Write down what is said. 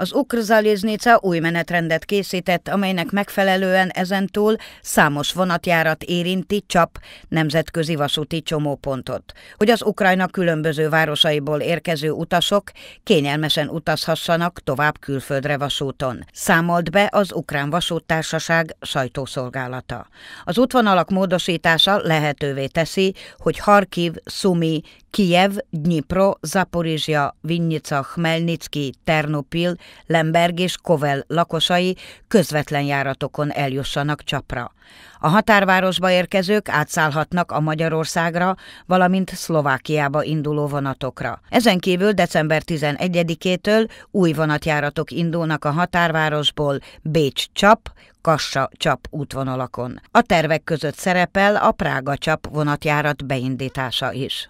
Az Ukrzaléznica új menetrendet készített, amelynek megfelelően ezentúl számos vonatjárat érinti csap nemzetközi vasúti csomópontot, hogy az Ukrajna különböző városaiból érkező utasok kényelmesen utazhassanak tovább külföldre vasúton. Számolt be az Ukrán Vasúttársaság sajtószolgálata. Az útvonalak módosítása lehetővé teszi, hogy Harkiv, Sumi, Kijev, Dnipro, Zaporizsia, Vinnica, Chmelnicki, Ternopil, Lemberg és Kovel lakosai közvetlen járatokon eljussanak Csapra. A határvárosba érkezők átszállhatnak a Magyarországra, valamint Szlovákiába induló vonatokra. Ezen kívül december 11-től új vonatjáratok indulnak a határvárosból Bécs-Csap, Kassa-Csap útvonalakon. A tervek között szerepel a Prága-Csap vonatjárat beindítása is.